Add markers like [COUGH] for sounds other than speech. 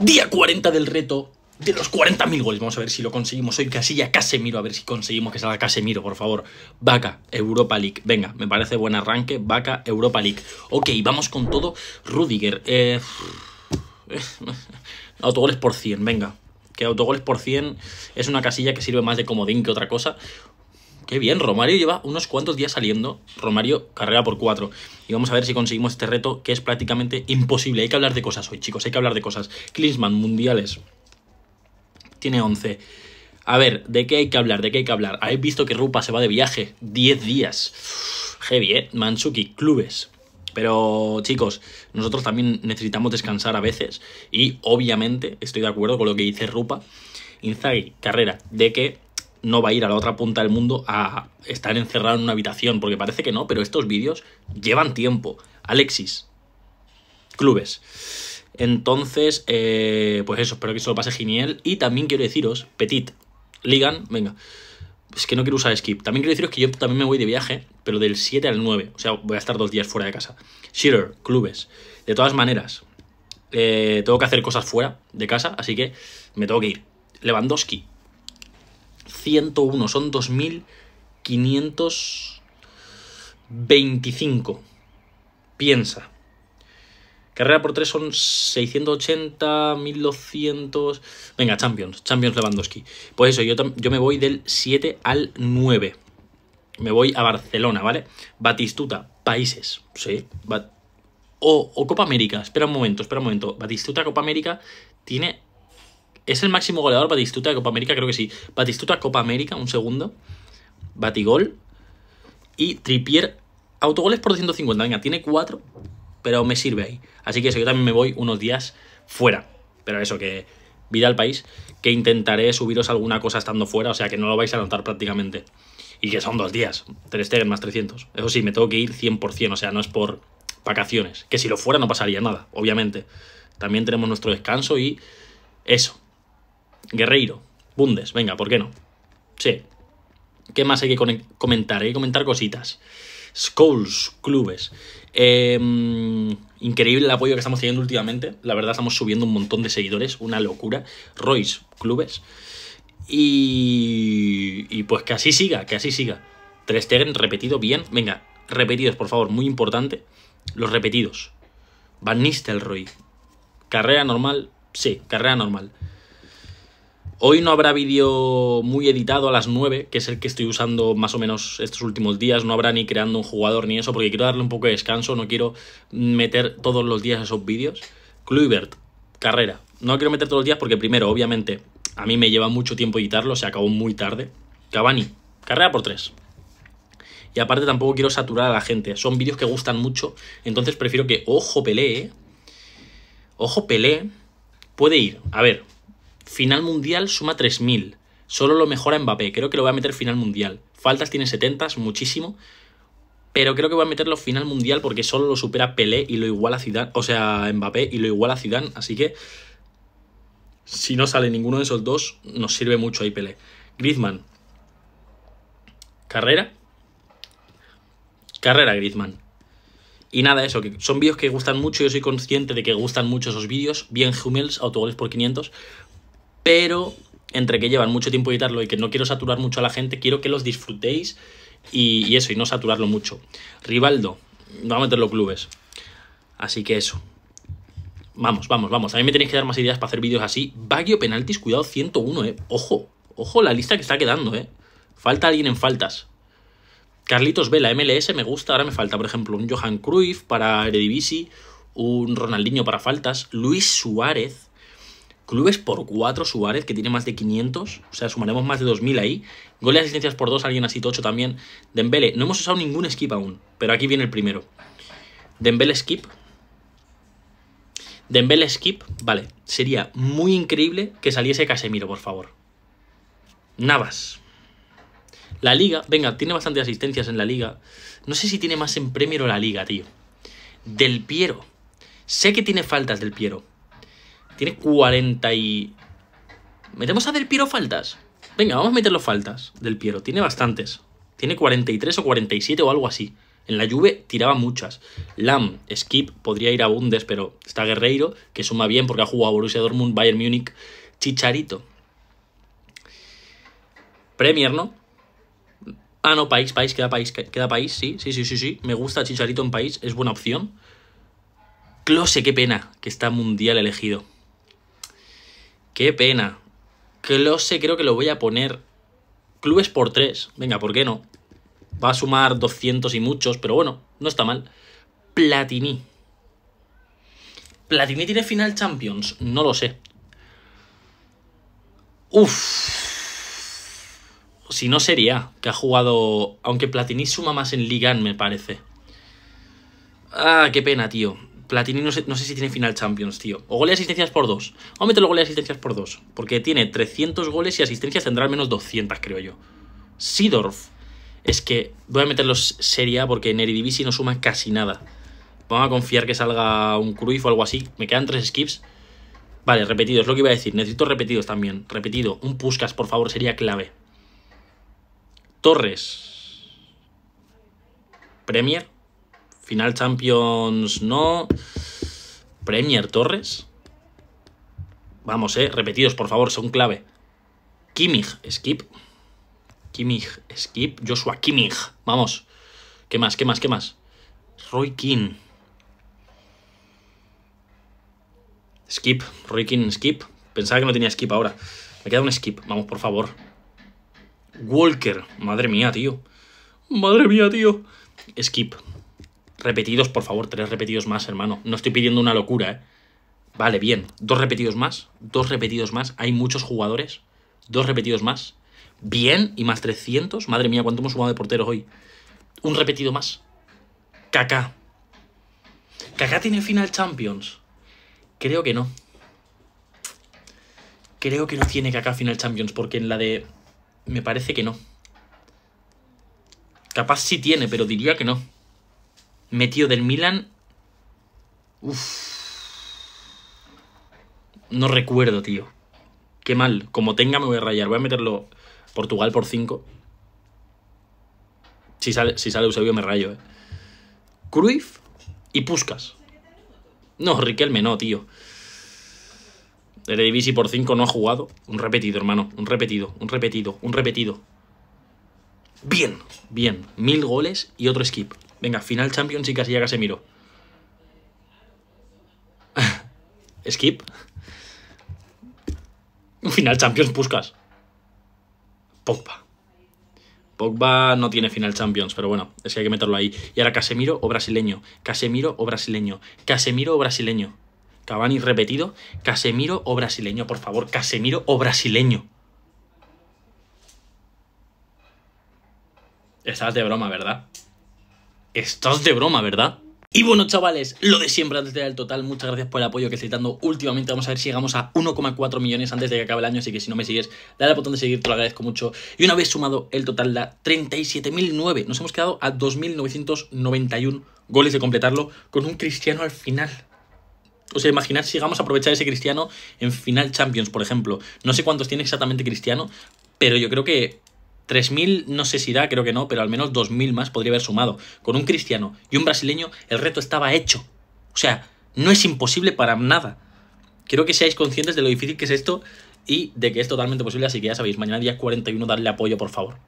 Día 40 del reto de los 40.000 goles. Vamos a ver si lo conseguimos hoy. Casilla, Casemiro. A ver si conseguimos que salga Casemiro, por favor. Vaca, Europa League. Venga, me parece buen arranque. Vaca, Europa League. Ok, vamos con todo. Rudiger. Eh, [LAUGHS] autogoles por 100. Venga. Que autogoles por 100 es una casilla que sirve más de comodín que otra cosa. Qué bien, Romario lleva unos cuantos días saliendo. Romario, carrera por cuatro. Y vamos a ver si conseguimos este reto, que es prácticamente imposible. Hay que hablar de cosas hoy, chicos, hay que hablar de cosas. Klinsman, mundiales. Tiene 11. A ver, ¿de qué hay que hablar? ¿De qué hay que hablar? Habéis visto que Rupa se va de viaje. 10 días. Heavy, ¿eh? Mansuki, clubes. Pero chicos, nosotros también necesitamos descansar a veces. Y obviamente, estoy de acuerdo con lo que dice Rupa. Inzaghi, carrera, de qué? no va a ir a la otra punta del mundo a estar encerrado en una habitación, porque parece que no, pero estos vídeos llevan tiempo. Alexis, clubes. Entonces, eh, pues eso, espero que eso lo pase genial. Y también quiero deciros, Petit, Ligan, venga. Es que no quiero usar skip. También quiero deciros que yo también me voy de viaje, pero del 7 al 9. O sea, voy a estar dos días fuera de casa. Shitter, clubes. De todas maneras, eh, tengo que hacer cosas fuera de casa, así que me tengo que ir. Lewandowski, 101, son 2.525. Piensa. Carrera por 3 son 680, 1200. Venga, Champions, Champions Lewandowski. Pues eso, yo, yo, me voy del 7 al 9. Me voy a Barcelona, ¿vale? Batistuta, países. Sí. o Copa América. Espera un momento, espera un momento. Batistuta Copa América tiene ¿Es el máximo goleador Batistuta de Copa América? Creo que sí. Batistuta Copa América, un segundo. Batigol. Y Tripier, autogoles por 250. Venga, tiene cuatro, pero me sirve ahí. Así que eso, yo también me voy unos días fuera. Pero eso, que vida al país, que intentaré subiros alguna cosa estando fuera, o sea que no lo vais a notar prácticamente. Y que son dos días, tres Stegen más 300. Eso sí, me tengo que ir 100%, o sea, no es por vacaciones. Que si lo fuera no pasaría nada, obviamente. También tenemos nuestro descanso y eso, Guerreiro. Bundes, venga, ¿por qué no? Sí. ¿Qué más hay que comentar? Hay que comentar cositas. Skulls, clubes. Em, increíble el apoyo que estamos teniendo últimamente. La verdad, estamos subiendo un montón de seguidores. Una locura. Royce, clubes. Y, y pues que así siga, que así siga. Tres terren, repetido bien. Venga, repetidos, por favor, muy importante. Los repetidos. Van Nistelrooy. Carrera normal, sí, carrera normal. Hoy no habrá vídeo muy editado a las 9, que es el que estoy usando más o menos estos últimos días. No habrá ni creando un jugador ni eso, porque quiero darle un poco de descanso. No quiero meter todos los días esos vídeos. Kluivert, carrera. No quiero meter todos los días porque, primero, obviamente, a mí me lleva mucho tiempo editarlo. Se acabó muy tarde. Cavani, carrera por 3. Y aparte, tampoco quiero saturar a la gente. Son vídeos que gustan mucho. Entonces prefiero que, ojo, pelee. ¿eh? Ojo, pelee. Puede ir. A ver, Final mundial suma 3000. Solo lo mejora Mbappé. Creo que lo voy a meter final mundial. Faltas tiene 70, muchísimo. Pero creo que voy a meterlo final mundial porque solo lo supera Pelé y lo iguala Zidane. O sea, Mbappé y lo iguala Zidane. Así que si no sale ninguno de esos dos, nos sirve mucho ahí Pelé. Griezmann. Carrera. Carrera Griezmann. Y nada, eso, que son vídeos que gustan mucho, yo soy consciente de que gustan mucho esos vídeos, bien Hummels, autogoles por 500, pero entre que llevan mucho tiempo editarlo y que no quiero saturar mucho a la gente, quiero que los disfrutéis y, eso, y no saturarlo mucho. Rivaldo, va a meter los clubes. Así que eso. Vamos, vamos, vamos. A mí me tenéis que dar más ideas para hacer vídeos así. Baggio penaltis, cuidado, 101, eh. Ojo, ojo la lista que está quedando, eh. Falta alguien en faltas. Carlitos Vela, MLS me gusta, ahora me falta, por ejemplo, un Johan Cruyff para Eredivisie, un Ronaldinho para faltas, Luis Suárez, Clubes por 4, Suárez, que tiene más de 500. O sea, sumaremos más de 2.000 ahí. Goles de asistencias por 2, alguien así 8 también. Dembele, no hemos usado ningún skip aún, pero aquí viene el primero. Dembele skip. Dembele skip, vale. Sería muy increíble que saliese Casemiro, por favor. Navas. La liga, venga, tiene bastantes asistencias en la liga. No sé si tiene más en Premier o la liga, tío. Del Piero. Sé que tiene faltas del Piero. Tiene 40 y... ¿Metemos a Del Piero faltas? Venga, vamos a meter faltas Del Piero. Tiene bastantes. Tiene 43 o 47 o algo así. En la Juve tiraba muchas. Lam, Skip, podría ir a Bundes, pero está Guerreiro, que suma bien porque ha jugado a Borussia Dortmund, Bayern Múnich, Chicharito. Premier, ¿no? Ah, no, país, país, queda país, queda país, sí, sí, sí, sí, sí. Me gusta Chicharito en país, es buena opción. Close, qué pena que está mundial elegido. Qué pena. sé, creo que lo voy a poner. Clubes por 3. Venga, ¿por qué no? Va a sumar 200 y muchos, pero bueno, no está mal. Platini. ¿Platini tiene final Champions? No lo sé. Uf. Si no sería que ha jugado... Aunque Platini suma más en Ligan, me parece. Ah, qué pena, tío. Platini no sé, si tiene final Champions, tío. O gol de asistencias por dos. Vamos a meterlo gol de asistencias por dos. Porque tiene 300 goles y asistencias tendrá menos 200, creo yo. Sidorf. Es que voy a meterlos seria porque en Eredivisie no suma casi nada. Vamos a confiar que salga un Cruyff o algo así. Me quedan tres skips. Vale, repetidos, es lo que iba a decir. Necesito repetidos también. Repetido. Un Puskas, por favor, sería clave. Torres. Premier. Final Champions no. Premier Torres. Vamos, eh. Repetidos, por favor, son clave. Kimmich, skip. Kimmich, skip. Joshua Kimmich. Vamos. ¿Qué más? ¿Qué más? ¿Qué más? Roy King. Skip. Roy King, skip. Pensaba que no tenía skip ahora. Me queda un skip. Vamos, por favor. Walker. Madre mía, tío. Madre mía, tío. Skip repetidos, por favor, tres repetidos más, hermano. No estoy pidiendo una locura, ¿eh? Vale, bien. Dos repetidos más. Dos repetidos más. Hay muchos jugadores. Dos repetidos más. Bien. Y más 300. Madre mía, cuánto hemos jugado de porteros hoy. Un repetido más. Caca. ¿Kaká tiene final Champions? Creo que no. Creo que no tiene Kaká final Champions porque en la de... Me parece que no. Capaz sí tiene, pero diría que no metido del Milan. Uff. No recuerdo, tío. Qué mal. Como tenga, me voy a rayar. Voy a meterlo Portugal por 5. Si sale, si sale Eusebio, me rayo, eh. Cruyff y Puscas No, Riquelme no, tío. El Divisi por 5 no ha jugado. Un repetido, hermano. Un repetido, un repetido, un repetido. Bien, bien. Mil goles y otro skip. Venga, final Champions y ya Casemiro. [LAUGHS] Skip. Final Champions Puscas. Pogba. Pogba no tiene final Champions, pero bueno, es que hay que meterlo ahí. Y ahora Casemiro o brasileño. Casemiro o brasileño. Casemiro o brasileño. Cavani repetido. Casemiro o brasileño, por favor. Casemiro o brasileño. Estás de broma, ¿verdad? Estás de broma, ¿verdad? Y bueno, chavales, lo de siempre antes de dar el total, muchas gracias por el apoyo que estáis dando últimamente. Vamos a ver si llegamos a 1,4 millones antes de que acabe el año, así que si no me sigues, dale al botón de seguir, te lo agradezco mucho. Y una vez sumado el total da 37.009, nos hemos quedado a 2.991 goles de completarlo con un cristiano al final. O sea, imaginar si llegamos a aprovechar ese cristiano en final Champions, por ejemplo. No sé cuántos tiene exactamente cristiano, pero yo creo que 3.000 no sé si da, creo que no, pero al menos 2.000 más podría haber sumado. Con un cristiano y un brasileño el reto estaba hecho. O sea, no es imposible para nada. Quiero que seáis conscientes de lo difícil que es esto y de que es totalmente posible, así que ya sabéis, mañana día 41 darle apoyo, por favor.